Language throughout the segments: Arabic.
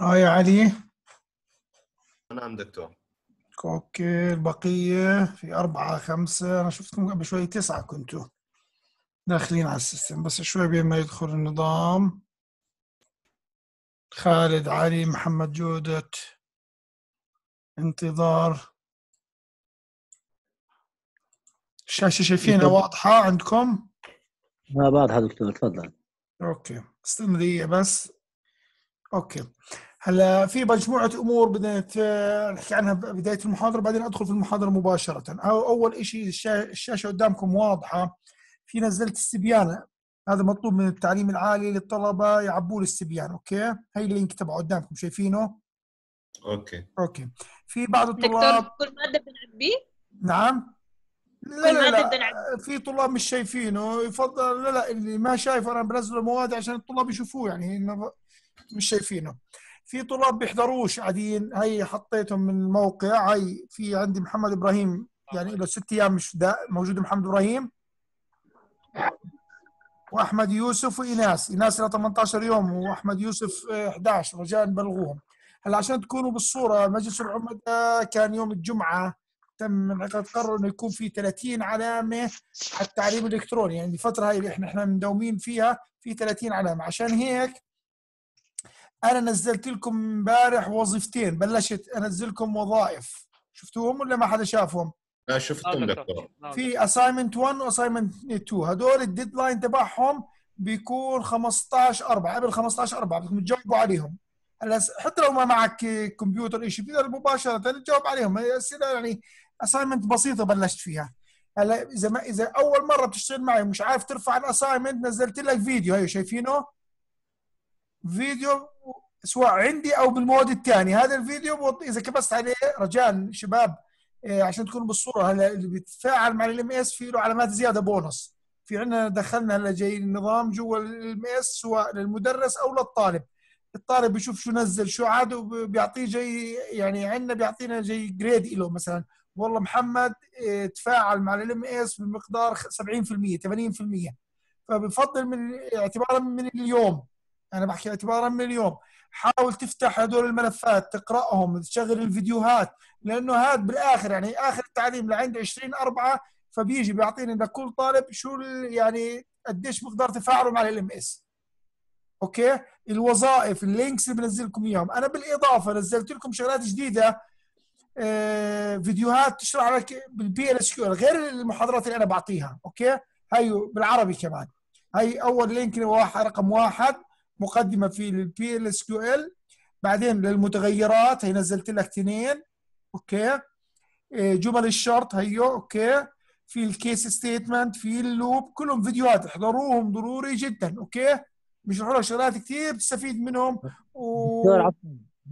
اه يا علي نعم دكتور اوكي البقية في أربعة خمسة أنا شفتكم قبل شوي تسعة كنتوا داخلين على السيستم بس شوي بين ما يدخل النظام خالد علي محمد جودة انتظار الشاشة شايفينها واضحة عندكم؟ لا واضحة دكتور تفضل اوكي استنى دقيقة بس اوكي هلا في مجموعه امور بدنا نحكي عنها بدايه المحاضره بعدين ادخل في المحاضره مباشره أو اول شيء الشاشه قدامكم واضحه في نزلت استبيان هذا مطلوب من التعليم العالي للطلبه يعبوا الاستبيان اوكي هي اللينك تبعه قدامكم شايفينه اوكي اوكي في بعض الطلاب دكتور كل ماده بنعبيه نعم لا لا, لا. في طلاب مش شايفينه يفضل لا لا اللي ما شايفه انا بنزله مواد عشان الطلاب يشوفوه يعني مش شايفينه في طلاب بيحضروش قاعدين هي حطيتهم من موقع هي في عندي محمد ابراهيم يعني له ست ايام مش موجود محمد ابراهيم واحمد يوسف وايناس ايناس لها 18 يوم واحمد يوسف 11 آه، رجاء بلغوهم هلا عشان تكونوا بالصوره مجلس العمدة كان يوم الجمعه تم انعقاد قرر انه يكون في 30 علامه على التعليم الالكتروني يعني الفتره هاي اللي احنا احنا مداومين فيها في 30 علامه عشان هيك انا نزلت لكم امبارح وظيفتين بلشت انزل لكم وظائف شفتوهم ولا ما حدا شافهم؟ لا شفتهم دكتور في اساينمنت 1 واساينمنت 2 هدول الديدلاين تبعهم بيكون 15 4 قبل 15 4 بدكم تجاوبوا عليهم هلا حتى لو ما معك كمبيوتر شيء بتقدر مباشره تجاوب عليهم اسئله يعني اساينمنت بسيطه بلشت فيها هلا اذا ما اذا اول مره بتشتغل معي مش عارف ترفع الاساينمنت نزلت لك فيديو هي شايفينه فيديو سواء عندي او بالمواد الثانيه هذا الفيديو اذا كبست عليه رجاء شباب إيه، عشان تكونوا بالصوره هلا اللي بيتفاعل مع الام اس في له علامات زياده بونص في عندنا دخلنا هلا جاي النظام جوا الام اس سواء للمدرس او للطالب الطالب بيشوف شو نزل شو عاد وبيعطيه جاي يعني عندنا بيعطينا جاي جريد له مثلا والله محمد إيه، تفاعل مع الام اس بمقدار 70% 80% فبفضل من اعتبارا من اليوم انا بحكي اعتبارا من اليوم حاول تفتح هدول الملفات تقراهم تشغل الفيديوهات لانه هذا بالاخر يعني اخر التعليم لعند 20 4 فبيجي بيعطيني لكل طالب شو يعني قديش مقدار تفاعله مع الام اس اوكي الوظائف اللينكس اللي بنزل لكم اياهم انا بالاضافه نزلت لكم شغلات جديده آه، فيديوهات تشرح لك بالبي ال اس كيو غير المحاضرات اللي انا بعطيها اوكي هي بالعربي كمان هي اول لينك رقم واحد مقدمه في البي ال اس كيو ال بعدين للمتغيرات هي نزلت لك اثنين اوكي آه، جمل الشرط هيو اوكي في الكيس ستيتمنت في اللوب كلهم فيديوهات احضروهم ضروري جدا اوكي مش لك شغلات كثير بتستفيد منهم و... دكتور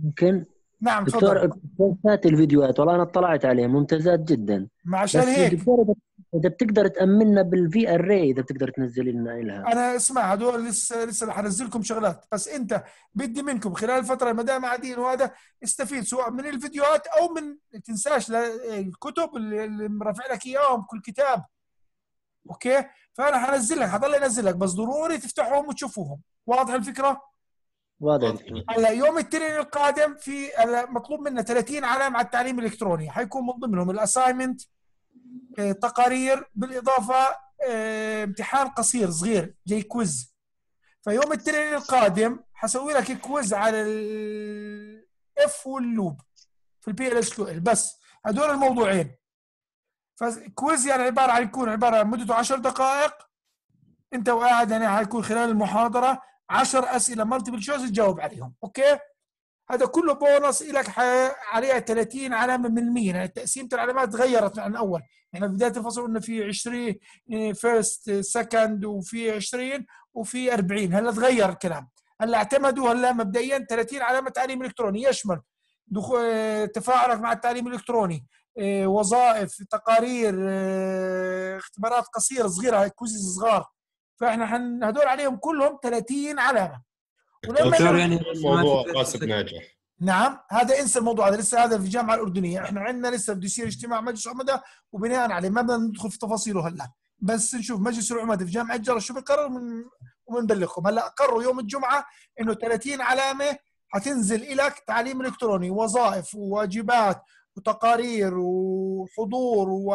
ممكن نعم تفضل دكتور فات الفيديوهات والله انا اطلعت عليها ممتازات جدا ما عشان هيك دكتور اذا بتقدر تامننا بالفي ار اذا بتقدر تنزل لنا لها انا اسمع هدول لسه لسه حنزل لكم شغلات بس انت بدي منكم خلال الفتره ما دام قاعدين وهذا استفيد سواء من الفيديوهات او من تنساش الكتب اللي مرافع لك اياهم كل كتاب اوكي فانا حنزلك حضل انزل لك بس ضروري تفتحوهم وتشوفوهم واضح الفكره واضح هلا يوم الاثنين القادم في مطلوب منا 30 علامه على التعليم الالكتروني حيكون من ضمنهم الاساينمنت آه، تقارير بالاضافه آه، امتحان قصير صغير زي كويز فيوم الاثنين القادم حسوي لك كويز على الاف واللوب في البي ال اس كيو ال بس هدول الموضوعين فكويز يعني عباره عن يكون عباره عن مدته 10 دقائق انت وقاعد يعني حيكون خلال المحاضره 10 اسئله مالتيبل تشويس تجاوب عليهم اوكي هذا كله بونص لك عليها 30 علامه من 100 يعني تقسيمه العلامات تغيرت عن الاول احنا يعني بدايه الفصل قلنا في 20 فيرست سكند وفي 20 وفي 40 هلا تغير الكلام هلا اعتمدوا هلا مبدئيا 30 علامه تعليم الكتروني يشمل دخول إيه، تفاعلك مع التعليم الالكتروني إيه، وظائف تقارير إيه، اختبارات قصيره صغيره كوزز صغار فاحنا هدول عليهم كلهم 30 علامه دكتور يعني الموضوع قاسب ناجح نعم هذا انسى الموضوع هذا لسه هذا في الجامعه الاردنيه احنا عندنا لسه بده يصير اجتماع مجلس عمده وبناء عليه ما بدنا ندخل في تفاصيله هلا بس نشوف مجلس العمده في جامعه جره شو بقرر من وبنبلغكم هلا قرروا يوم الجمعه انه 30 علامه حتنزل لك تعليم الكتروني وظائف وواجبات وتقارير وحضور و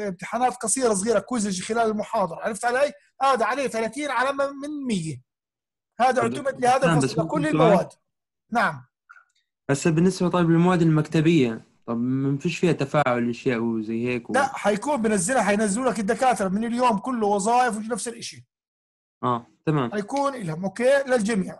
امتحانات قصيره صغيره كويزج خلال المحاضره عرفت علي؟ هذا عليه 30 علامه من 100 هذا طيب، اعتمد لهذا نعم، الفصل لكل المواد نعم هسه بالنسبه طيب للمواد المكتبيه طب ما فيش فيها تفاعل اشياء وزي هيك و... لا حيكون بنزلها حينزلوا لك الدكاتره من اليوم كله وظائف ونفس الشيء اه تمام حيكون لهم اوكي للجميع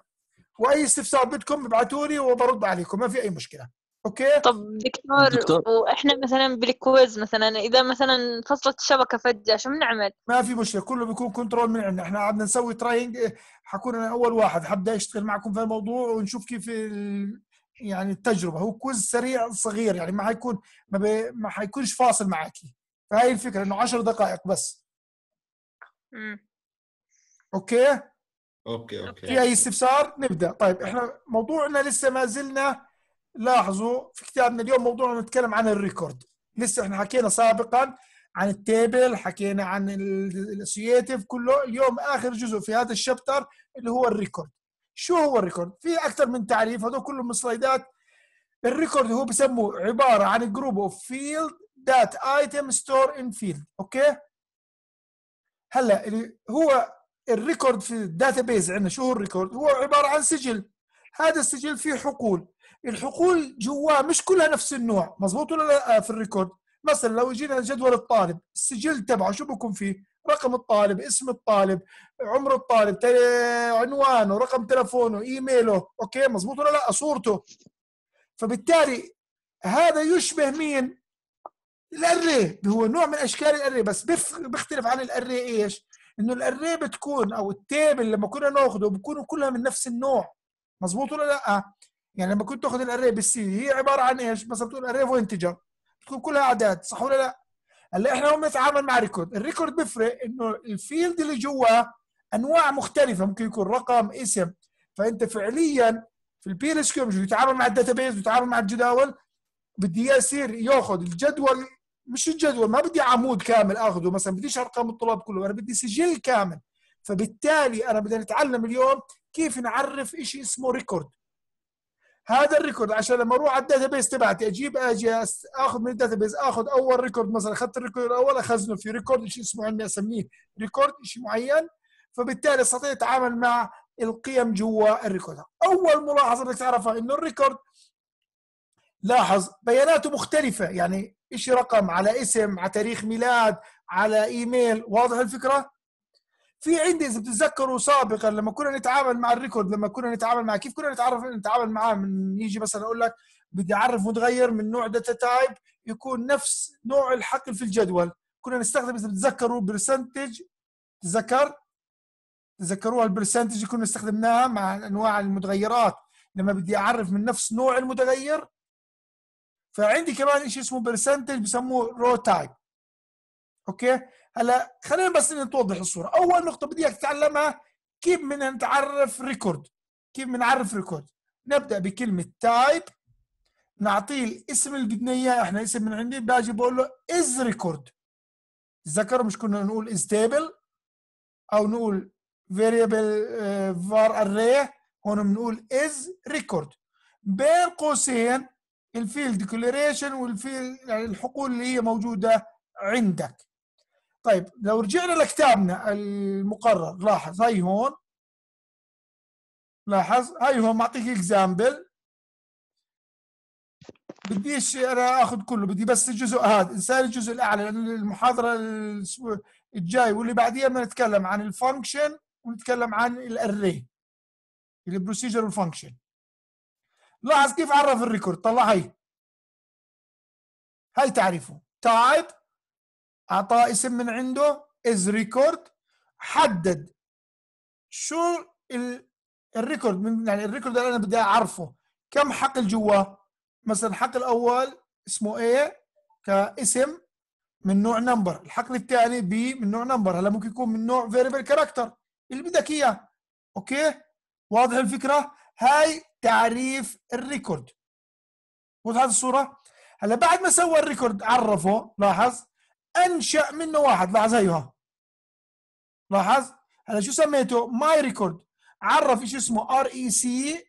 واي استفسار بدكم ابعثوا لي وبرد عليكم ما في اي مشكله اوكي طب دكتور, دكتور. واحنا مثلا بالكويز مثلا اذا مثلا فصلت الشبكه فجاه شو بنعمل؟ ما في مشكله كله بيكون كنترول من عندنا احنا قعدنا نسوي تراينج حكون انا اول واحد حبدا اشتغل معكم في الموضوع ونشوف كيف ال... يعني التجربه هو كويز سريع صغير يعني ما حيكون ما, بي... ما حيكونش فاصل معك فهي الفكره انه 10 دقائق بس امم اوكي اوكي اوكي في اي استفسار نبدا طيب احنا موضوعنا لسه ما زلنا لاحظوا في كتابنا اليوم موضوعنا نتكلم عن الريكورد لسه احنا حكينا سابقا عن التيبل حكينا عن الاسويتيف كله اليوم اخر جزء في هذا الشابتر اللي هو الريكورد شو هو الريكورد في اكثر من تعريف هذول كلهم سلايدات الريكورد هو بسموه عباره عن جروب اوف فيلد ذات ايتم ستور ان فيلد اوكي هلا هو الريكورد في الداتا بيز عندنا شو هو الريكورد هو عباره عن سجل هذا السجل فيه حقول الحقول جواه مش كلها نفس النوع مزبوط ولا لا آه، في الريكورد مثلا لو جينا جدول الطالب السجل تبعه شو بكون فيه رقم الطالب اسم الطالب عمر الطالب عنوانه رقم تلفونه ايميله اوكي مزبوط ولا لا صورته فبالتالي هذا يشبه مين الاري هو نوع من اشكال الاري بس بيختلف عن الاري ايش انه الاري بتكون او التيبل لما كنا ناخذه بكونوا كلها من نفس النوع مزبوط ولا لا يعني لما كنت تاخذ الاري بالسي هي عباره عن ايش؟ مثلا بتقول اري وانتجر بتكون كلها اعداد صح ولا لا؟ هلا احنا هون بنتعامل مع ريكورد، الريكورد بيفرق انه الفيلد اللي جواه انواع مختلفه ممكن يكون رقم اسم فانت فعليا في البير سكيو مش بيتعامل مع الداتا بيز بيتعامل مع الجداول بدي اياه يصير ياخذ الجدول مش الجدول ما بدي عمود كامل اخذه مثلا بديش ارقام الطلاب كله انا بدي سجل كامل فبالتالي انا بدي اتعلم اليوم كيف نعرف شيء اسمه ريكورد هذا الريكورد عشان لما اروح على الداتا بيس تبعتي اجيب اجي اخذ من الداتا بيس اخذ اول ريكورد مثلا اخذت الريكورد الاول اخزنه في ريكورد شيء اسمه عندي اسميه ريكورد شيء معين فبالتالي استطيع اتعامل مع القيم جوا الريكورد اول ملاحظه بدك تعرفها انه الريكورد لاحظ بياناته مختلفه يعني شيء رقم على اسم على تاريخ ميلاد على ايميل واضح الفكره في عندي اذا بتتذكروا سابقا لما كنا نتعامل مع الريكورد لما كنا نتعامل مع كيف كنا نتعرف نتعامل معاه من يجي مثلا اقول لك بدي اعرف متغير من نوع داتا تايب يكون نفس نوع الحقل في الجدول كنا نستخدم اذا بتتذكروا برسنتج تذكر تذكروها البرسنتج كنا استخدمناها مع انواع المتغيرات لما بدي اعرف من نفس نوع المتغير فعندي كمان شيء اسمه برسنتج بسموه رو تايب اوكي هلا خلينا بس توضح الصوره اول نقطه بدي اياك تتعلمها كيف بدنا نتعرف ريكورد كيف بنعرف ريكورد نبدا بكلمه تايب نعطيه الاسم اللي بدنا اياه احنا اسم من عندي باجي بقول له از ريكورد تذكر مش كنا نقول از تيبل او نقول فاريبل فار اري هون بنقول از ريكورد بين قوسين الفيلد ديكلاريشن والفيلد يعني الحقول اللي هي موجوده عندك طيب لو رجعنا لكتابنا المقرر لاحظ هاي هون لاحظ هاي هون معطيك اكزامبل بديش انا اخذ كله بدي بس الجزء هذا انسان الجزء الاعلى لان المحاضره الجاي واللي بعديها بدنا نتكلم عن الفانكشن ونتكلم عن الاري البروسيجر والفانكشن لاحظ كيف عرف الريكورد طلع هي هاي تعريفه تايب اعطاه اسم من عنده از ريكورد حدد شو الريكورد يعني الريكورد اللي انا بدي اعرفه كم حقل جواه مثلا الحقل الاول اسمه A كاسم من نوع نمبر الحقل الثاني B من نوع نمبر هلا ممكن يكون من نوع فيريبل كاركتر اللي بدك اياه اوكي واضح الفكره هاي تعريف الريكورد وضحت الصوره هلا بعد ما سوى الريكورد عرفه لاحظ انشا منه واحد لاحظ هيها أيوه. لاحظ هلا شو سميته ماي ريكورد عرف ايش اسمه ار اي سي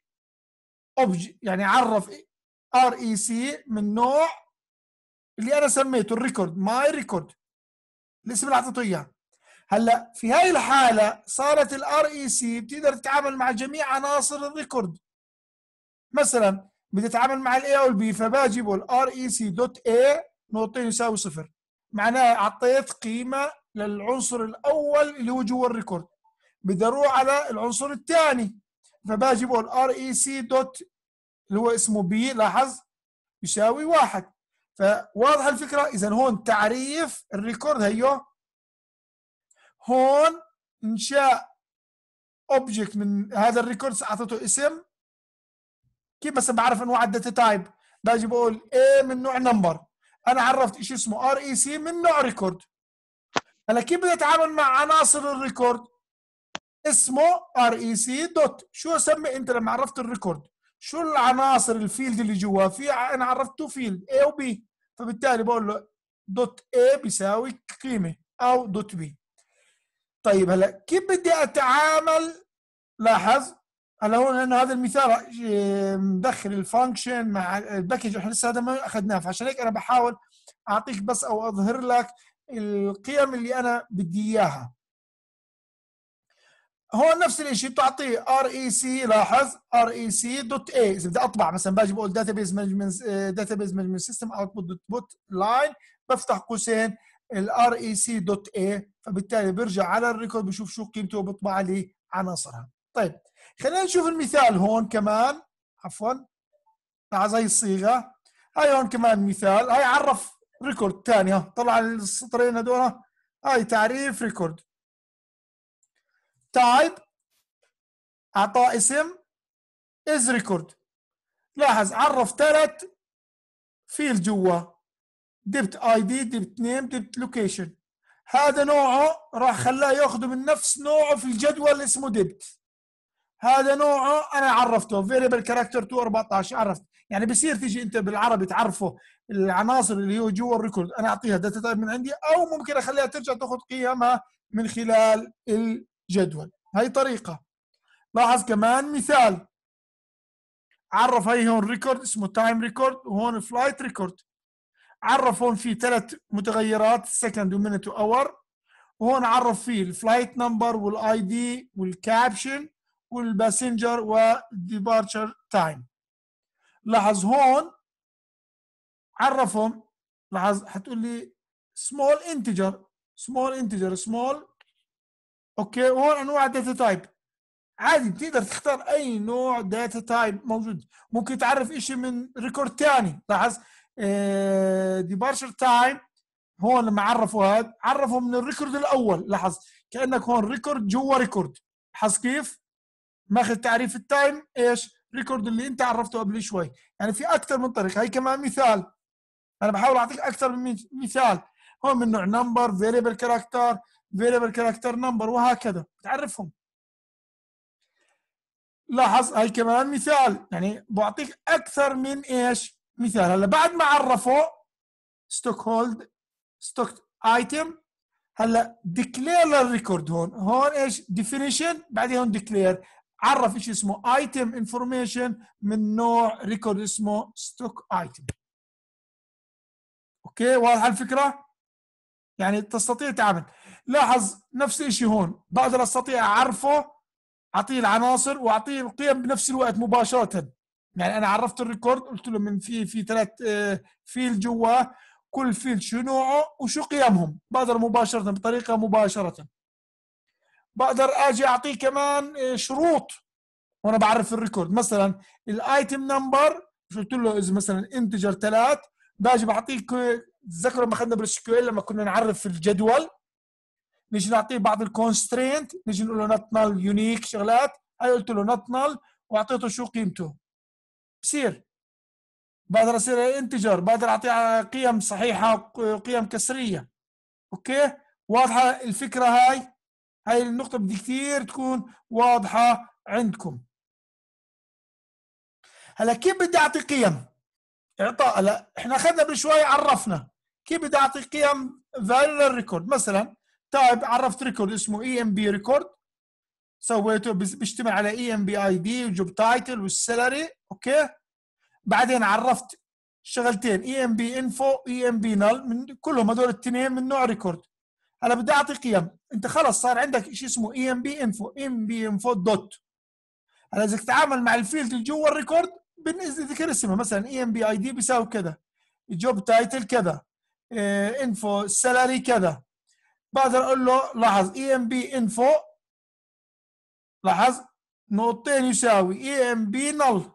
يعني عرف ار اي سي من نوع اللي انا سميته الريكورد ماي ريكورد الاسم اللي اعطيته اياه هلا في هاي الحاله صارت الار اي سي e بتقدر تتعامل مع جميع عناصر الريكورد مثلا بدي اتعامل مع الاي والبي فباجيبه الار اي e سي دوت اي نقطتين يساوي صفر معناها اعطيت قيمه للعنصر الاول اللي هو جوا الريكورد بدي اروح على العنصر الثاني فباجي بقول ار اي سي دوت اللي هو اسمه بي لاحظ يساوي واحد فواضحه الفكره اذا هون تعريف الريكورد هيو هون انشاء اوبجكت من هذا الريكورد اعطيته اسم كيف بس بعرف انواع الداتا تايب باجي بقول A من نوع نمبر انا عرفت شيء اسمه ار اي سي من نوع ريكورد هلا كيف بدي اتعامل مع عناصر الريكورد اسمه ار اي سي دوت شو اسمي انت لما عرفت الريكورد شو العناصر الفيلد اللي جوا في انا عرفته فيلد اي وبي فبالتالي بقول له دوت اي بيساوي قيمه او دوت بي طيب هلا كيف بدي اتعامل لاحظ هلا هون لانه هذا المثال إيه، مدخل الفانكشن مع الباكج احنا لسه هذا ما اخذناه فعشان هيك انا بحاول اعطيك بس او اظهر لك القيم اللي انا بدي اياها هون نفس الشيء بتعطيه ار اي e سي لاحظ ار اي سي دوت اي اذا بدي اطبع مثلا باجي بقول داتا بيز مانجمنت داتا بيز مانجمنت سيستم اوتبوت دوت بوت لاين بفتح قوسين الار اي سي دوت اي فبالتالي برجع على الريكورد بشوف شو قيمته وبطبع لي عناصرها طيب خلينا نشوف المثال هون كمان عفوا مع زي الصيغه هاي هون كمان مثال هاي عرف ريكورد ثاني طلع السطرين هذول هاي تعريف ريكورد تايب اعطاه اسم از ريكورد لاحظ عرف ثلاث فيل جوا دبت اي دي دبت نيم دبت لوكيشن هذا نوعه راح خلاه ياخذه من نفس نوعه في الجدول اسمه دبت هذا نوعه انا عرفته فيريبل كاركتر 214 عرفت يعني بصير تيجي انت بالعربي تعرفه العناصر اللي هو جوا الريكورد انا اعطيها داتا تايب من عندي او ممكن اخليها ترجع تاخذ قيمها من خلال الجدول هاي طريقه لاحظ كمان مثال عرف هاي هون ريكورد اسمه تايم ريكورد وهون فلايت ريكورد عرف هون في ثلاث متغيرات سكند ومينت واور وهون عرف فيه الفلايت نمبر والاي دي والكابشن والباسنجر والديبارتشر تايم لاحظ هون عرفهم لاحظ حتقول لي سمول انتجر سمول انتجر سمول اوكي وهون انواع داتا تايب عادي بتقدر تختار اي نوع داتا تايب موجود ممكن تعرف شيء من ريكورد ثاني لاحظ ديبارشر آه، تايم هون لما عرفوا هذا عرفوا من الريكورد الاول لاحظ كانك هون ريكورد جوا ريكورد لاحظ كيف ماخذ تعريف التايم ايش؟ ريكورد اللي انت عرفته قبل شوي يعني في اكثر من طريقه هي كمان مثال انا بحاول اعطيك اكثر من مثال هون من نوع نمبر فيريبل كاركتر فيريبل كاركتر نمبر وهكذا بتعرفهم لاحظ هاي كمان مثال يعني بعطيك اكثر من ايش مثال هلا بعد ما عرفوا ستوك هولد ستوك ايتم هلا ديكلير للريكورد هون هون ايش ديفينيشن بعدين هون ديكلير عرف شيء اسمه ايتم انفورميشن من نوع ريكورد اسمه ستوك ايتم اوكي واضحه الفكره يعني تستطيع تعمل لاحظ نفس الشيء هون بقدر استطيع اعرفه اعطيه العناصر واعطيه القيم بنفس الوقت مباشره يعني انا عرفت الريكورد قلت له من في في ثلاث آه، فيل جوا كل فيل شو نوعه وشو قيمهم بقدر مباشره بطريقه مباشره بقدر اجي اعطيه كمان آه، شروط وانا بعرف الريكورد مثلا الايتم نمبر قلت له اذا مثلا انتجر ثلاث باجي بعطيك تذكروا لما اخذنا بالاس لما كنا نعرف الجدول نجي نعطيه بعض الكونسترينت نجي نقول له نوت نال يونيك شغلات هاي قلت له نوت نال واعطيته شو قيمته بصير بقدر اصير انتجر بقدر اعطيه قيم صحيحه وقيم كسريه اوكي واضحه الفكره هاي هاي النقطة بدي كثير تكون واضحة عندكم هلا كيف بدي أعطي قيم؟ إعطاء هلا إحنا أخذنا قبل شوي عرفنا كيف بدي أعطي قيم فاليو للريكورد مثلا تايب عرفت ريكورد اسمه اي ام بي ريكورد سويته بيشتمل على اي ام بي اي دي وجوب تايتل والسالري اوكي بعدين عرفت شغلتين اي ام بي انفو اي ام بي نل من كلهم هذول الاثنين من نوع ريكورد انا بدي اعطي قيم انت خلص صار عندك شيء اسمه اي ام بي انفو اي ام بي انفو دوت انا اذا تتعامل مع الفيلد اللي جوا الريكورد بنذكر ذكر اسمه مثلا اي ام بي اي دي بيساوي كذا جوب تايتل كذا انفو آه، سالاري كذا بقدر اقول له لاحظ اي ام بي انفو لاحظ نقطتين يساوي اي ام بي نل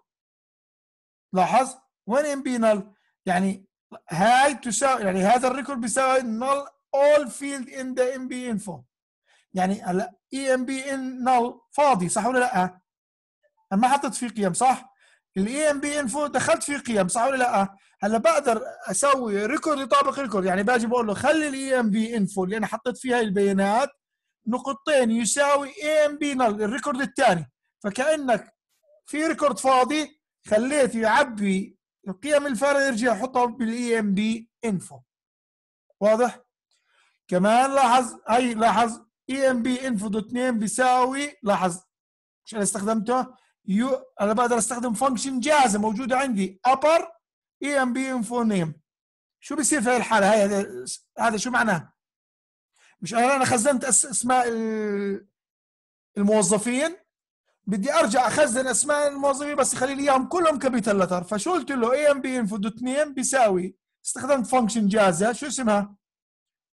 لاحظ وين ام بي نل يعني هاي تساوي يعني هذا الريكورد بيساوي نل all field in the mb info يعني هلا اي ام بي ان فاضي صح ولا لا؟ انا ما حطيت فيه قيم صح؟ الاي ام بي انفو دخلت فيه قيم صح ولا لا؟ هلا بقدر اسوي ريكورد يطابق ريكورد يعني باجي بقول له خلي الاي ام بي انفو اللي انا حطيت فيها البيانات نقطتين يساوي اي ام بي نل الريكورد الثاني فكانك في ريكورد فاضي خليته يعبي القيم الفارغه يرجع يحطها بالاي ام بي انفو واضح؟ كمان لاحظ هي لاحظ اي ام بي انفو دوت نيم بيساوي لاحظ مش انا استخدمته يو انا بقدر استخدم فانكشن جاهزه موجوده عندي ابر اي ام بي انفو نيم شو بيصير في هاي الحاله هاي هذا شو معناه؟ مش انا انا خزنت اسماء الموظفين بدي ارجع اخزن اسماء الموظفين بس يخلي لي اياهم كلهم كابيتال لتر فشو قلت له اي ام بي انفو دوت نيم بيساوي استخدمت فانكشن جاهزه شو اسمها؟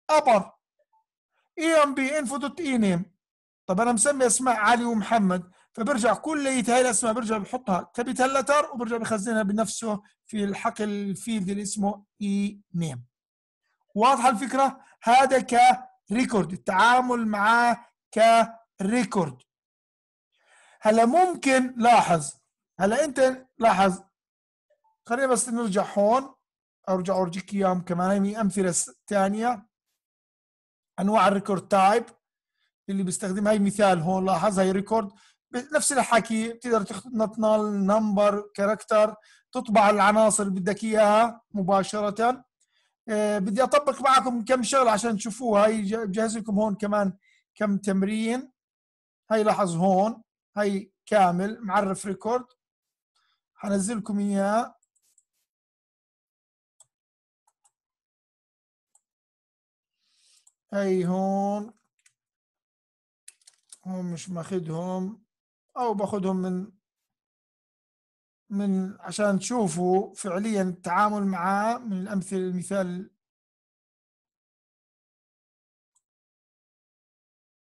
ابر اي ام بي انفو دوت اي نيم طب انا مسمي اسماء علي ومحمد فبرجع كل هاي الاسماء برجع بحطها كابيتال لتر وبرجع بخزنها بنفسه في الحقل الفيلد اللي اسمه اي نيم واضحه الفكره هذا كريكورد التعامل معاه كريكورد هلا ممكن لاحظ هلا انت لاحظ خلينا بس نرجع هون ارجع اورجيك اياهم كمان هي امثله ثانيه انواع الريكورد تايب اللي بيستخدم هاي مثال هون لاحظ هاي ريكورد نفس الحكي بتقدر تحط نمبر كاركتر تطبع العناصر اللي بدك اياها مباشره أه بدي اطبق معكم كم شغله عشان تشوفوها هاي بجهز لكم هون كمان كم تمرين هاي لاحظ هون هاي كامل معرف ريكورد حنزل لكم اياه هاي هون هون مش ماخدهم او باخدهم من من عشان تشوفوا فعليا التعامل معاه من الامثله المثال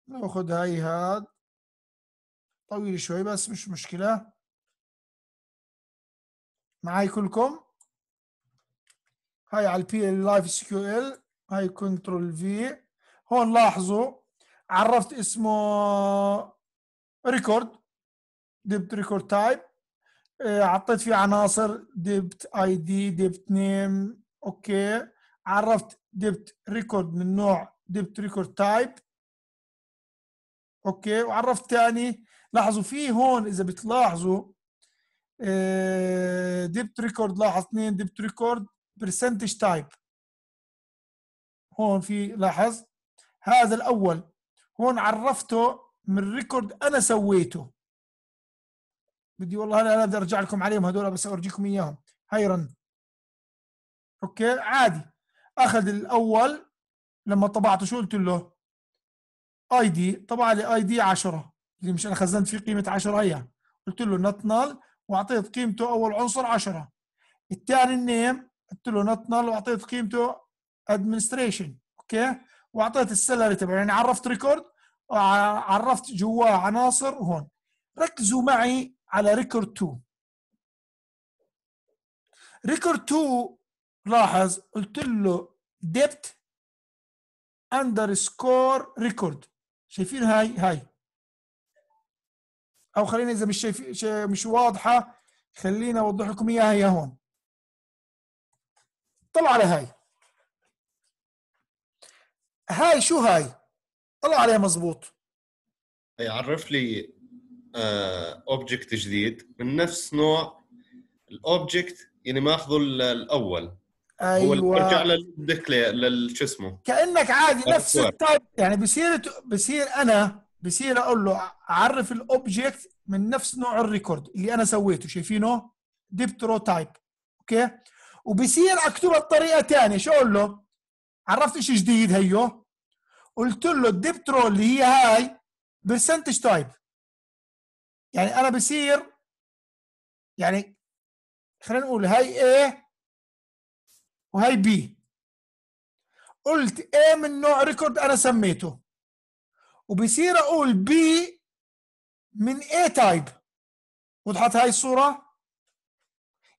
ناخذ هاي هاد طويل شوي بس مش مشكله معاي كلكم هاي على البي ال لايف اس ال هاي كنترول في هون لاحظوا عرفت اسمه ريكورد ديبت ريكورد تايب عطيت فيه عناصر ديبت اي دي ديبت نيم اوكي عرفت ديبت ريكورد من نوع ديبت ريكورد تايب اوكي وعرفت ثاني لاحظوا في هون اذا بتلاحظوا ديبت إيه، ريكورد لاحظ اثنين ديبت ريكورد برسنتج تايب هون في لاحظ هذا الاول هون عرفته من ريكورد انا سويته بدي والله انا بدي ارجع لكم عليهم هذول بس اورجيكم اياهم هاي رن اوكي عادي اخذ الاول لما طبعته شو قلت له اي دي طبع لي اي دي 10 اللي مش انا خزنت فيه قيمه 10 هي قلت له نوت نال واعطيت قيمته اول عنصر 10 الثاني النيم قلت له نوت نال واعطيت قيمته ادمنستريشن اوكي واعطيت السلري تبعي يعني عرفت ريكورد وعرفت جواه عناصر هون ركزوا معي على ريكورد 2 ريكورد 2 لاحظ قلت له ديبت اندر سكور ريكورد شايفين هاي هاي او خلينا اذا مش شايف مش واضحه خلينا اوضح لكم اياها هي هون طلع على هاي هاي شو هاي طلع عليها مزبوط يعرف لي اوبجكت آه، جديد من نفس نوع الاوبجكت يعني ماخذه الاول ايوه هو ارجع للدكلي للش اسمه كانك عادي نفس التايب يعني بصير بصير انا بصير اقول له عرف الاوبجكت من نفس نوع الريكورد اللي انا سويته شايفينه ديبترو تايب اوكي وبصير اكتبها بطريقه ثانيه شو اقول له عرفت شيء جديد هيو قلت له الدبترو اللي هي هاي برسنتج تايب يعني انا بصير يعني خلينا نقول هاي A وهاي B قلت A من نوع ريكورد انا سميته وبصير اقول B من A تايب وضحت هاي الصوره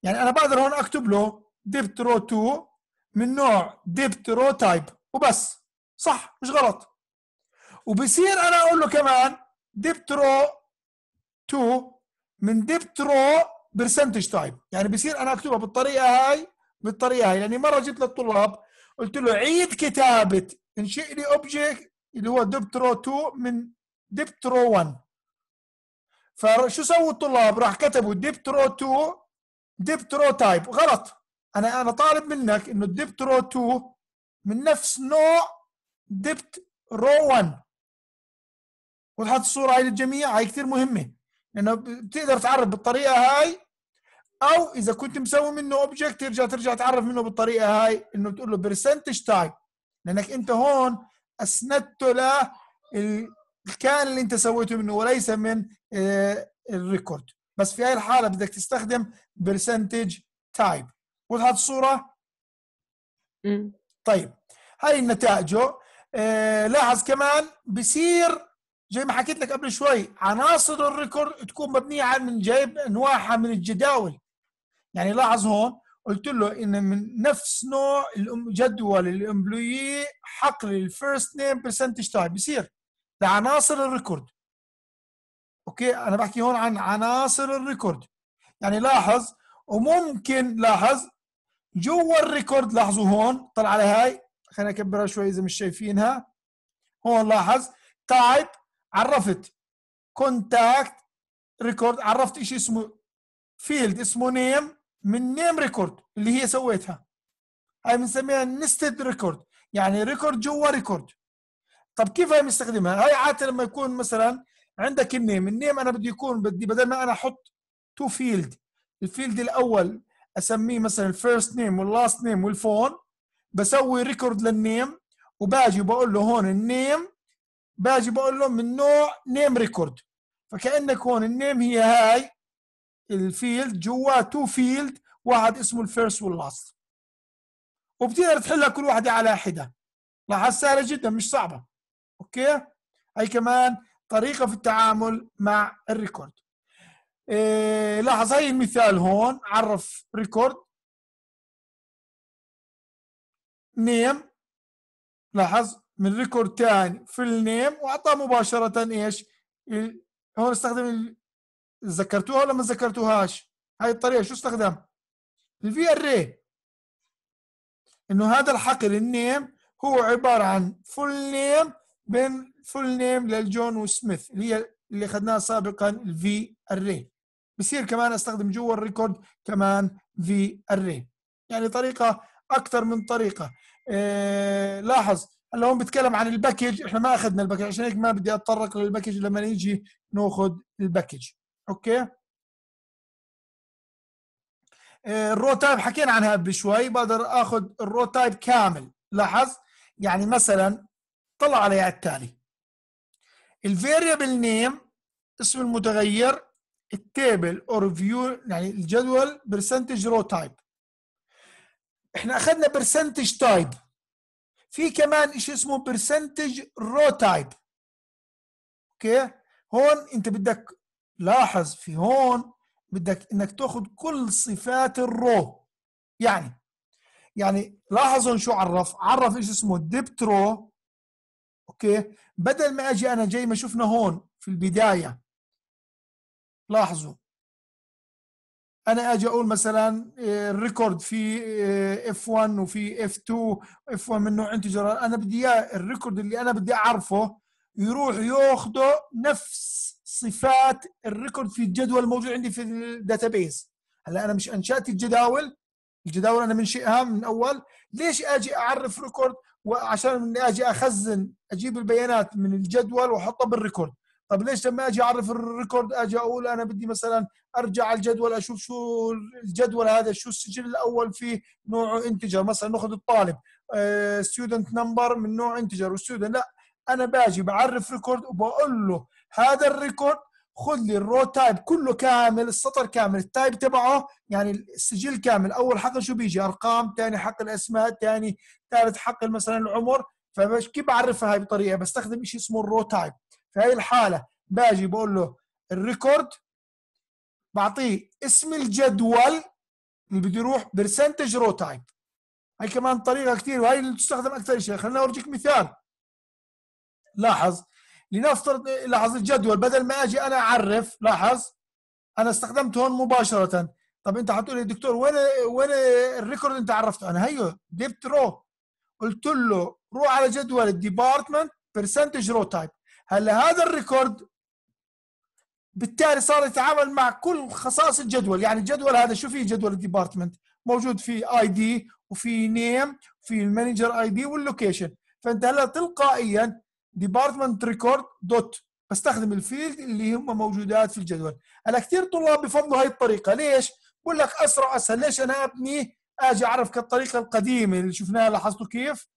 يعني انا بقدر هون اكتب له دبترو 2 من نوع ديبت رو تايب وبس صح مش غلط وبصير انا اقول له كمان ديبت رو 2 من ديبت رو برسنتج تايب يعني بصير انا اكتبها بالطريقه هاي بالطريقه هاي لاني مره جيت للطلاب قلت له عيد كتابه انشئ لي اوبجكت اللي هو ديبت رو 2 من ديبت رو 1 فشو سووا الطلاب راح كتبوا ديبت رو 2 ديبت رو تايب غلط انا انا طالب منك انه الدبت رو 2 من نفس نوع دبت رو 1 وضحت الصوره هاي للجميع هاي كثير مهمه لانه بتقدر تعرف بالطريقه هاي او اذا كنت مسوي منه اوبجكت ترجع ترجع تعرف منه بالطريقه هاي انه بتقول له برسنتج تايب لانك انت هون اسندته الكان اللي انت سويته منه وليس من آه، الريكورد بس في هاي الحاله بدك تستخدم برسنتج تايب وضحت الصوره؟ م. طيب هاي نتائجه آه لاحظ كمان بصير زي ما حكيت لك قبل شوي عناصر الريكورد تكون مبنيه على من جايب انواعها من الجداول يعني لاحظ هون قلت له ان من نفس نوع جدول الامبلوي حقل الفيرست نيم برسنتج تايب بصير لعناصر الريكورد اوكي انا بحكي هون عن عناصر الريكورد يعني لاحظ وممكن لاحظ جوا الريكورد لاحظوا هون طلع على هاي خليني اكبرها شوي اذا مش شايفينها هون لاحظ تايب عرفت كونتاكت ريكورد عرفت شيء اسمه فيلد اسمه نيم من نيم ريكورد اللي هي سويتها هاي بنسميها نستد ريكورد يعني ريكورد جوا ريكورد طب كيف هاي بنستخدمها؟ هاي عاده لما يكون مثلا عندك النيم النيم انا بدي يكون بدي بدل ما انا احط تو فيلد الفيلد الاول اسميه مثلا الفيرست نيم واللاست نيم والفون بسوي ريكورد للنيم وباجي بقول له هون النيم باجي بقول له من نوع نيم ريكورد فكانك هون النيم هي هاي الفيلد جواه تو فيلد واحد اسمه الفيرست واللاست وبتقدر تحلها كل واحده على حده لاحظ سهله جدا مش صعبه اوكي هي كمان طريقه في التعامل مع الريكورد إيه لا زي المثال هون عرف ريكورد نيم لاحظ من ريكورد ثاني في النيم واعطاه مباشره ايش هون استخدم ذكرتوها ولا ما ذكرتوهاش هاي الطريقه شو استخدم الفي اي انه هذا الحقل النيم هو عباره عن فول نيم بين فول نيم للجون وسميث اللي هي اللي اخذناها سابقا الفي اي بصير كمان استخدم جوا الريكورد كمان في الري يعني طريقه اكثر من طريقه إيه لاحظ هلا هون بتكلم عن الباكج احنا ما اخذنا الباكج عشان هيك ما بدي اتطرق للباكج لما نيجي ناخذ الباكج اوكي آه، الرو تايب حكينا عنها قبل شوي بقدر اخذ الرو تايب كامل لاحظ يعني مثلا طلع علي على التالي الفاريبل نيم اسم المتغير التيبل اور فيو يعني الجدول برسنتج رو تايب احنا اخذنا برسنتج تايب في كمان شيء اسمه برسنتج رو تايب اوكي هون انت بدك لاحظ في هون بدك انك تاخذ كل صفات الرو يعني يعني لاحظوا شو عرف عرف ايش اسمه الدبت رو اوكي بدل ما اجي انا جاي ما شفنا هون في البدايه لاحظوا انا اجي اقول مثلا آه، الريكورد في اف آه، 1 وفي اف 2 اف 1 من نوع انتجر انا بدي اياه الريكورد اللي انا بدي اعرفه يروح ياخذه نفس صفات الريكورد في الجدول الموجود عندي في الداتابيز هلا انا مش انشات الجداول الجداول انا منشئها من اول ليش اجي اعرف ريكورد وعشان اجي اخزن اجيب البيانات من الجدول واحطها بالريكورد طب ليش لما اجي اعرف الريكورد اجي اقول انا بدي مثلا ارجع على الجدول اشوف شو الجدول هذا شو السجل الاول فيه نوعه انتجر مثلا ناخذ الطالب ستودنت آه، نمبر من نوع انتجر والستودنت لا انا باجي بعرف ريكورد وبقول له هذا الريكورد خذ لي الرو تايب كله كامل السطر كامل التايب تبعه يعني السجل كامل اول حقل شو بيجي ارقام ثاني حقل اسماء ثاني ثالث حقل مثلا العمر فكيف بعرفها هاي بطريقه بستخدم شيء اسمه الرو تايب في هاي الحاله باجي بقول له الريكورد بعطيه اسم الجدول اللي بده يروح برسنتج رو تايب هاي كمان طريقه كثير وهي اللي تستخدم اكثر شيء خليني اورجيك مثال لاحظ لنفترض لاحظ الجدول بدل ما اجي انا اعرف لاحظ انا استخدمت هون مباشره طب انت حتقول لي دكتور وين وين الريكورد انت عرفته انا هيو ديبت رو قلت له روح على جدول الديبارتمنت برسنتج رو تايب هلا هذا الريكورد بالتالي صار يتعامل مع كل خصائص الجدول يعني الجدول هذا شو فيه جدول الديبارتمنت موجود فيه اي دي وفي نيم في المانجر اي دي واللوكيشن فانت هلا تلقائيا ديبارتمنت ريكورد دوت بستخدم الفيلد اللي هم موجودات في الجدول هلا كثير طلاب بفضلوا هاي الطريقه ليش بقول لك اسرع اسهل ليش انا ابني اجي اعرف كالطريقه القديمه اللي شفناها لاحظتوا كيف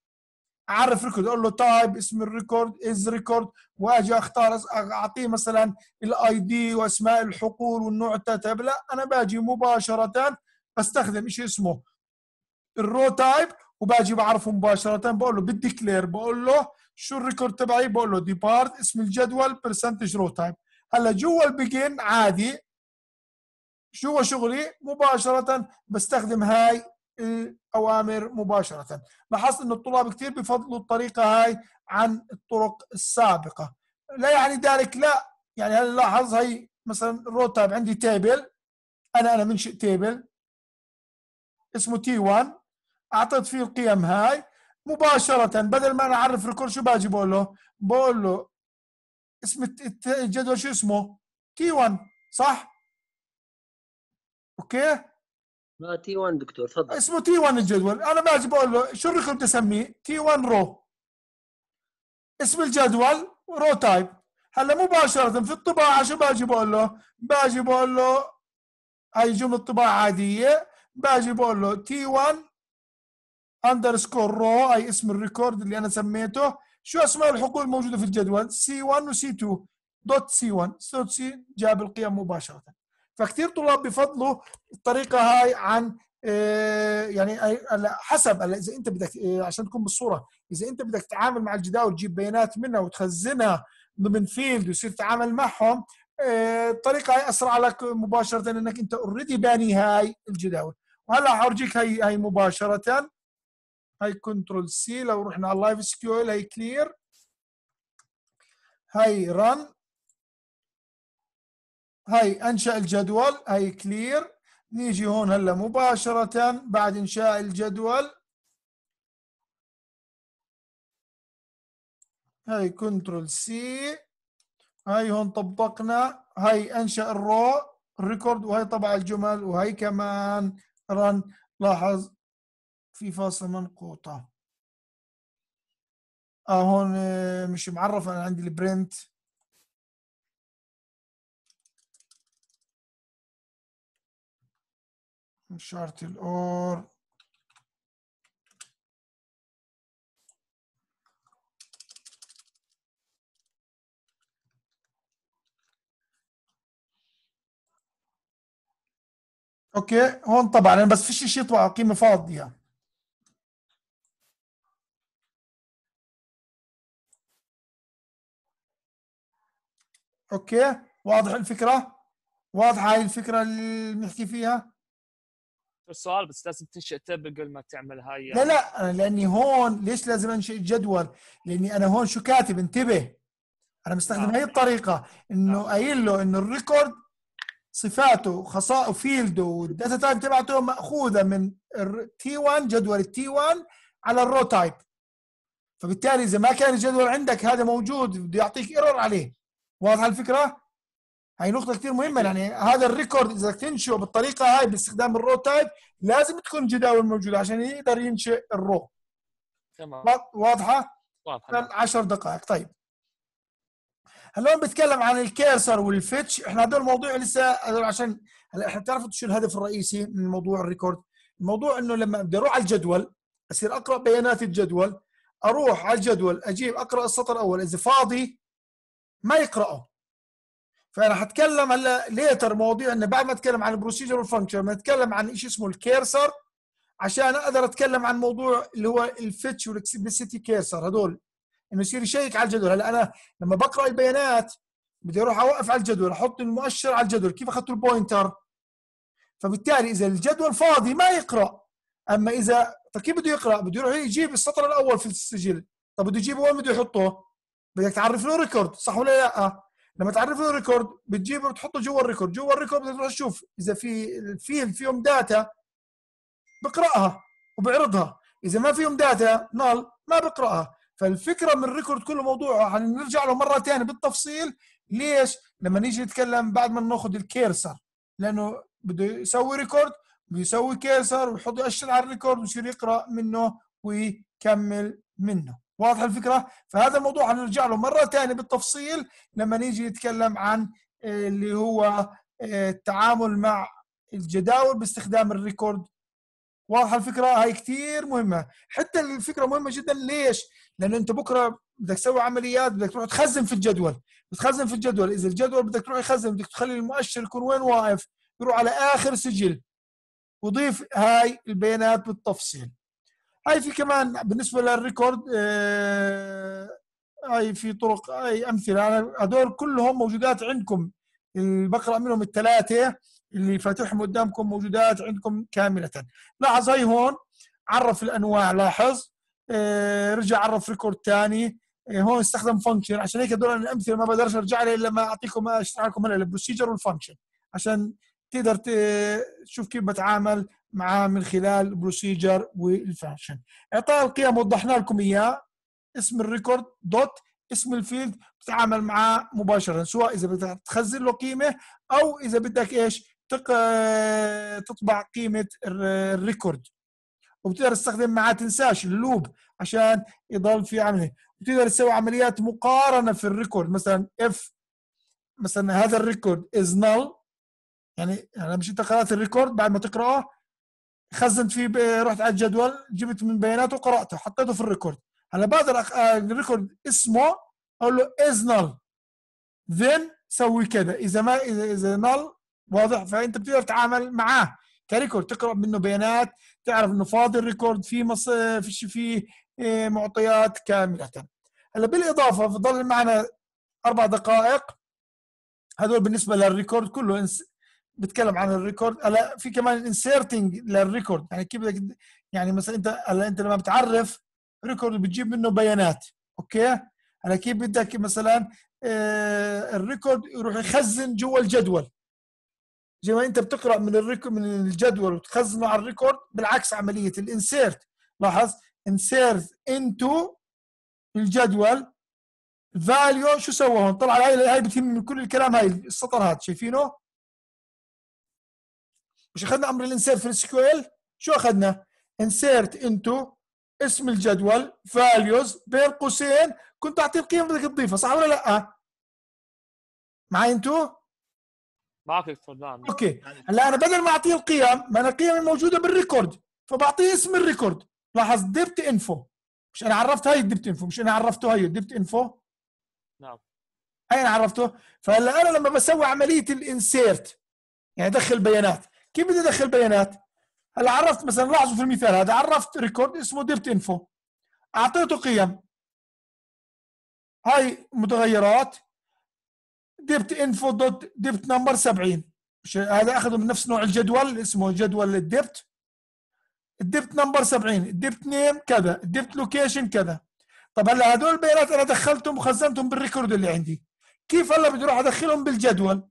اعرف ريكورد اقول له تايب اسم الريكورد از ريكورد واجي اختار اعطيه مثلا الاي دي واسماء الحقول والنوع التتب طيب لا انا باجي مباشره بستخدم شيء اسمه الرو تايب وباجي بعرفه مباشره بقول له بالديكلير بقول له شو الريكورد تبعي بقول له ديبارت اسم الجدول برسنتج رو تايب هلا جوا البيجن عادي جوا شغلي مباشره بستخدم هاي الاوامر إيه، مباشره لاحظت ان الطلاب كثير بفضلوا الطريقه هاي عن الطرق السابقه لا يعني ذلك لا يعني هل لاحظ هي مثلا الروتاب عندي تيبل انا انا منشئ تيبل اسمه تي 1 اعطيت فيه القيم هاي مباشره بدل ما انا اعرف الكل شو باجي بقول له بقول له اسم الجدول شو اسمه تي 1 صح اوكي آه، تي 1 دكتور تفضل اسمه تي 1 الجدول انا ما بقول له شو الرقم بدي اسميه تي 1 رو اسم الجدول رو تايب هلا مباشره في الطباعه شو باجي بقول له باجي بقول له هاي جمله طباعه عاديه باجي بقول له تي 1 اندرسكور رو اي اسم الريكورد اللي انا سميته شو اسماء الحقول الموجوده في الجدول سي 1 وسي 2 دوت سي 1 دوت سي جاب القيم مباشره فكثير طلاب بفضلوا الطريقه هاي عن آه، يعني حسب اذا انت بدك آه، عشان تكون بالصوره اذا انت بدك تتعامل مع الجداول وتجيب بيانات منها وتخزنها ضمن فيلد ويصير تتعامل معهم آه، الطريقه هاي اسرع لك مباشره انك انت اوريدي باني هاي الجداول وهلا حورجيك هي هي مباشره هاي كنترول سي لو رحنا على اللايف سكيول هاي هي كلير هاي رن هاي انشا الجدول هاي كلير نيجي هون هلا مباشره بعد انشاء الجدول هاي كنترول سي هاي هون طبقنا هاي انشا الرو الريكورد وهي طبع الجمل وهي كمان رن لاحظ في فاصله منقوطه اه هون آه، مش معرف انا عندي البرنت شرط الأور اوكي هون طبعا بس فيش شيء طبعا قيمه فاضيه اوكي واضح الفكره واضحه هاي الفكره اللي بنحكي فيها السؤال بس لازم تنشئ تب قبل ما تعمل هاي لا لا أنا يعني. لاني هون ليش لازم انشئ جدول؟ لاني انا هون شو كاتب انتبه انا مستخدم آه. هاي الطريقه انه آه. قايل له انه الريكورد صفاته وخصائص وفيلده والداتا تايب تبعته ماخوذه من تي 1 جدول التي 1 على الرو تايب فبالتالي اذا ما كان الجدول عندك هذا موجود بده يعطيك ايرور عليه واضحه الفكره؟ هاي نقطة كثير مهمة يعني هذا الريكورد إذا بدك تنشئه بالطريقة هاي باستخدام الرو تايب لازم تكون جداول موجودة عشان يقدر ينشئ الرو تمام واضحة؟ واضحة 10 دقائق طيب هلا بتكلم عن الكيرسر والفتش احنا هدول الموضوع لسه هدول عشان هلا احنا بتعرفوا شو الهدف الرئيسي من موضوع الريكورد الموضوع انه لما بدي اروح على الجدول اصير اقرا بيانات الجدول اروح على الجدول اجيب اقرا السطر الاول اذا فاضي ما يقراه فانا هتكلم هلا ليتر مواضيع انه بعد ما اتكلم عن البروسيجر والفانكشن بنتكلم عن شيء اسمه الكيرسر عشان اقدر اتكلم عن موضوع اللي هو الفيتش والاكسبلسيتي كيرسر هدول انه يصير يشيك على الجدول هلا انا لما بقرا البيانات بدي اروح اوقف على الجدول احط المؤشر على الجدول كيف اخذت البوينتر فبالتالي اذا الجدول فاضي ما يقرا اما اذا فكيف طيب بده يقرا بده يروح يجيب السطر الاول في السجل طب بده يجيبه وين بده يحطه بدك تعرف له ريكورد صح ولا لا لما له الريكورد بتجيبه بتحطه جوا الريكورد جوا الريكورد بتروح تشوف اذا في الفيل فيهم داتا بقراها وبعرضها اذا ما فيهم داتا نال ما بقراها فالفكره من الريكورد كله موضوعه حنرجع يعني له مره ثانيه بالتفصيل ليش لما نيجي نتكلم بعد ما ناخذ الكيرسر لانه بده يسوي ريكورد بيسوي كيرسر ويحط يأشر على الريكورد ويصير يقرا منه ويكمل منه واضحه الفكره فهذا الموضوع هنرجع له مره ثانيه بالتفصيل لما نيجي نتكلم عن آه، اللي هو آه، التعامل مع الجداول باستخدام الريكورد واضحه الفكره هاي كثير مهمه حتى الفكره مهمه جدا ليش لانه انت بكره بدك تسوي عمليات بدك تروح تخزن في الجدول بتخزن في الجدول اذا الجدول بدك تروح يخزن بدك تخلي المؤشر يكون وين واقف يروح على اخر سجل وضيف هاي البيانات بالتفصيل هاي في كمان بالنسبه للريكورد هاي آه، في طرق هاي امثله هذول كلهم موجودات عندكم بقرا منهم الثلاثه اللي فاتحهم قدامكم موجودات عندكم كامله لاحظ هاي هون عرف الانواع لاحظ آه، رجع عرف ريكورد ثاني آه، هون استخدم فانكشن عشان هيك هذول الامثله ما بقدرش ارجع لها الا لما اعطيكم اشرح لكم هلا البروسيجر والفانكشن عشان تقدر تشوف كيف بتعامل معاه من خلال بروسيجر والفانكشن اعطاء القيم وضحنا لكم اياه اسم الريكورد دوت اسم الفيلد بتتعامل معاه مباشره سواء اذا بدك تخزن له قيمه او اذا بدك ايش تق... تطبع قيمه الريكورد وبتقدر تستخدم معاه تنساش اللوب عشان يضل في عمليه بتقدر تسوي عمليات مقارنه في الريكورد مثلا اف مثلا هذا الريكورد از نل يعني انا انت قرات الريكورد بعد ما تقراه خزنت فيه رحت على الجدول جبت من بياناته وقراته حطيته في الريكورد هلا بقدر آه، الريكورد اسمه اقول له از نل ذن سوي كذا اذا ما اذا اذا نل واضح فانت بتقدر تتعامل معاه كريكورد تقرا منه بيانات تعرف انه فاضي الريكورد في مص... فيش فيه آه، معطيات كامله هلا بالاضافه بضل معنا اربع دقائق هذول بالنسبه للريكورد كله بتكلم عن الريكورد هلا في كمان انسيرتنج للريكورد يعني كيف بدك يعني مثلا انت هلا انت لما بتعرف ريكورد بتجيب منه بيانات اوكي هلا كيف بدك مثلا آه، الريكورد يروح يخزن جوا الجدول زي ما انت بتقرا من الريكورد من الجدول وتخزنه على الريكورد بالعكس عمليه الانسيرت لاحظ انسيرت انتو الجدول فاليو شو سوى هون طلع هاي هاي بتهم من كل الكلام هاي السطر هذا شايفينه مش اخذنا امر الانسيرت في الاس كيو ال شو اخذنا انسيرت انتو اسم الجدول فاليوز بين قوسين كنت اعطيه القيم بدك تضيفها صح ولا لا معي انتو معك نعم اوكي هلا انا بدل ما اعطيه القيم ما انا القيم الموجوده بالريكورد فبعطيه اسم الريكورد لاحظ دبت انفو مش انا عرفت هاي الدبت انفو مش انا عرفته هاي الدبت انفو نعم هاي انا عرفته فهلا انا لما بسوي عمليه الانسيرت يعني ادخل بيانات كيف بدي ادخل بيانات؟ هلا عرفت مثلا لاحظوا في المثال هذا عرفت ريكورد اسمه ديرت انفو اعطيته قيم هاي متغيرات ديبت انفو دوت ديبت نمبر 70 هذا اخذه من نفس نوع الجدول اسمه جدول الديبت الديبت نمبر 70 الديبت نيم كذا الديبت لوكيشن كذا طب هلا هدول البيانات انا دخلتهم وخزنتهم بالريكورد اللي عندي كيف هلا بدي اروح ادخلهم بالجدول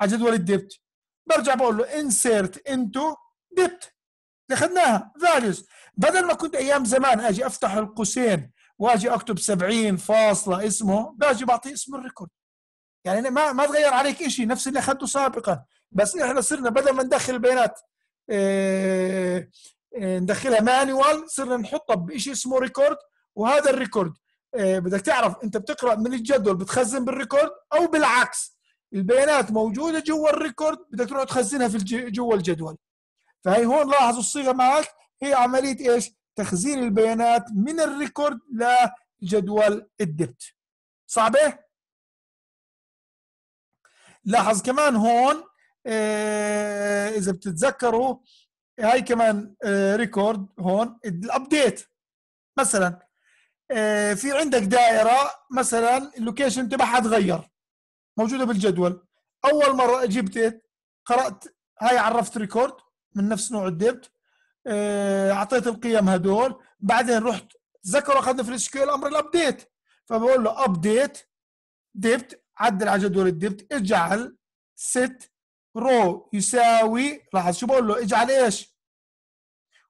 على جدول الديبت برجع بقول له انسيرت انتو ديبت اخذناها فاليوز بدل ما كنت ايام زمان اجي افتح القوسين واجي اكتب 70 فاصله اسمه باجي بعطيه اسم الريكورد يعني ما ما تغير عليك شيء نفس اللي اخذته سابقا بس احنا صرنا بدل ما ندخل البيانات آه، آه، ندخلها مانوال صرنا نحطها بشيء اسمه ريكورد وهذا الريكورد آه، بدك تعرف انت بتقرا من الجدول بتخزن بالريكورد او بالعكس البيانات موجوده جوا الريكورد بدك تروح تخزنها في جوا الجدول فهي هون لاحظوا الصيغه معك هي عمليه ايش؟ تخزين البيانات من الريكورد لجدول الدبت صعبه؟ لاحظ كمان هون آه اذا بتتذكروا هاي كمان آه ريكورد هون الابديت مثلا آه في عندك دائره مثلا اللوكيشن تبعها تغير موجوده بالجدول اول مره جبت قرات هاي عرفت ريكورد من نفس نوع الديبت آه، اعطيت القيم هدول بعدين رحت ذكروا اخذنا في الاس كيو امر الابديت فبقول له ابديت ديبت عدل على جدول الديبت اجعل ست رو يساوي لاحظ شو بقول له اجعل ايش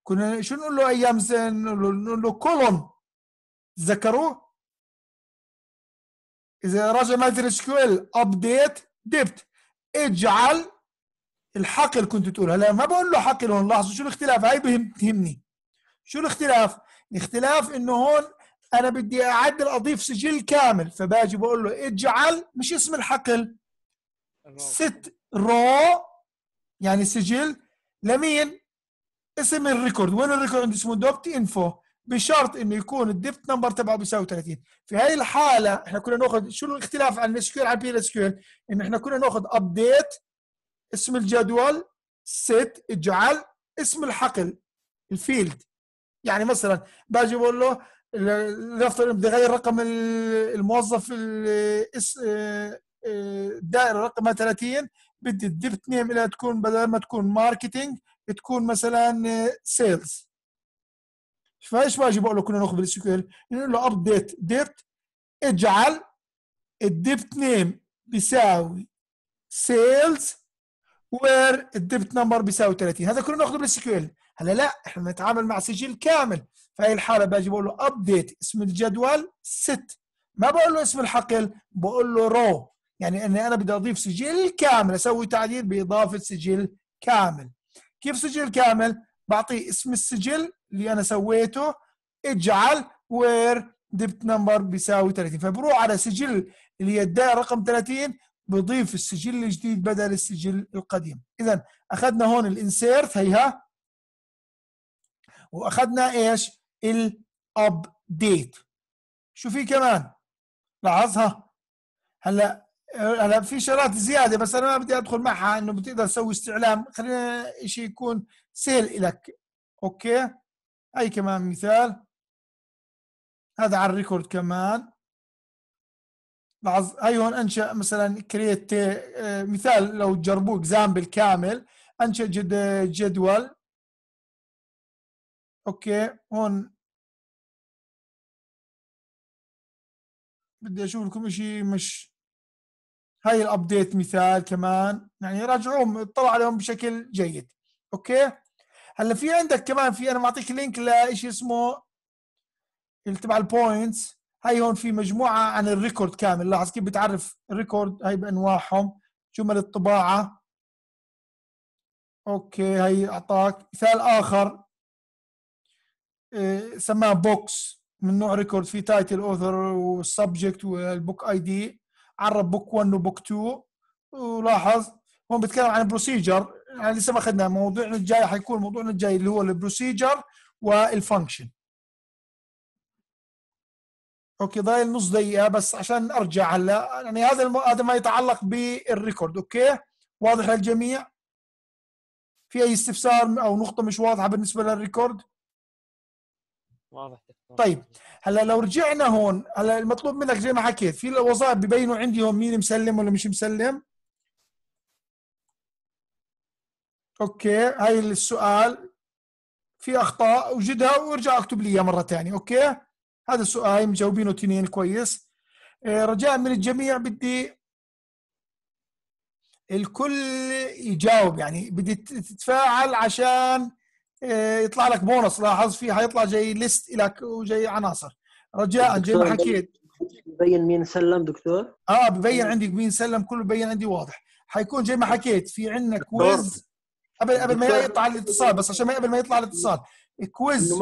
كنا شو نقول له ايام زين نقول له كولوم تذكروا اذا رجع مايكل اس كيو ال ابديت ديبت اجعل الحقل كنت تقول هلا ما بقول له حقل هون لاحظوا شو الاختلاف هاي بهمني شو الاختلاف الاختلاف انه هون انا بدي اعدل اضيف سجل كامل فباجي بقول له اجعل مش اسم الحقل ست رو يعني سجل لمين اسم الريكورد وين الريكورد عندي اسمه دوبت انفو بشرط انه يكون الدبت نمبر تبعه بيساوي 30 في هاي الحاله احنا كنا ناخذ شو الاختلاف عن السكيول عن بي سكيول انه احنا كنا ناخذ ابديت اسم الجدول ست اجعل اسم الحقل الفيلد يعني مثلا باجي بقول له لنفترض بدي اغير رقم الموظف الدائره رقمها 30 بدي الدبت نيم لها تكون بدل ما تكون ماركتينج تكون مثلا سيلز فايش باجي بقول له كنا ناخذ بالاس كيو ال نقول له ابديت ديبت اجعل الديبت نيم بيساوي سيلز وير الديبت نمبر بيساوي 30 هذا كنا ناخذه بالاس كيو ال هلا لا احنا بنتعامل مع سجل كامل فهي الحاله باجي بقول له ابديت اسم الجدول ست ما بقول له اسم الحقل بقول له رو يعني اني انا بدي اضيف سجل كامل اسوي تعديل باضافه سجل كامل كيف سجل كامل بعطيه اسم السجل اللي انا سويته اجعل وير ديبت نمبر بيساوي 30 فبروح على سجل اللي هي الدائره رقم 30 بضيف السجل الجديد بدل السجل القديم اذا اخذنا هون الانسيرت هيها واخذنا ايش الابديت شو في كمان لاحظها هلا هلا في شغلات زياده بس انا ما بدي ادخل معها انه بتقدر تسوي استعلام خلينا شيء يكون سهل لك اوكي هاي كمان مثال هذا على الريكورد كمان لاحظ هاي هون انشا مثلا كريت آه، مثال لو تجربوه اكزامبل كامل انشا جد جدول اوكي هون بدي اشوف لكم شيء مش هاي الابديت مثال كمان يعني راجعوهم اطلعوا عليهم بشكل جيد اوكي هلا في عندك كمان في انا معطيك لينك لشيء اسمه اللي تبع البوينتس هاي هون في مجموعه عن الريكورد كامل لاحظ كيف بتعرف الريكورد هاي بانواعهم جمل الطباعه اوكي هي اعطاك مثال اخر إيه، سماه بوكس من نوع ريكورد في تايتل اوثر والسبجكت والبوك اي دي عرب بوك 1 وبوك 2 ولاحظ هون بتكلم عن بروسيجر احنا يعني لسه ما اخذنا موضوعنا الجاي حيكون موضوعنا الجاي اللي هو البروسيجر والفانكشن اوكي ضايل نص دقيقه بس عشان ارجع هلا يعني هذا الم... هذا ما يتعلق بالريكورد اوكي واضح للجميع في اي استفسار او نقطه مش واضحه بالنسبه للريكورد واضح طيب هلا لو رجعنا هون هلا المطلوب منك زي ما حكيت في الوظائف ببينوا عندي هون مين مسلم ولا مش مسلم اوكي هاي السؤال في اخطاء وجدها وارجع اكتب لي اياه مره ثانيه اوكي هذا السؤال مجاوبينه تنين كويس آه، رجاء من الجميع بدي الكل يجاوب يعني بدي تتفاعل عشان آه، يطلع لك بونص لاحظ في حيطلع جاي ليست لك وجاي عناصر رجاء زي ما حكيت ببين مين سلم دكتور اه ببين عندي مين سلم كله ببين عندي واضح حيكون زي ما حكيت في عندنا كويز قبل قبل ما يطلع الاتصال بس عشان ما قبل ما يطلع الاتصال كويز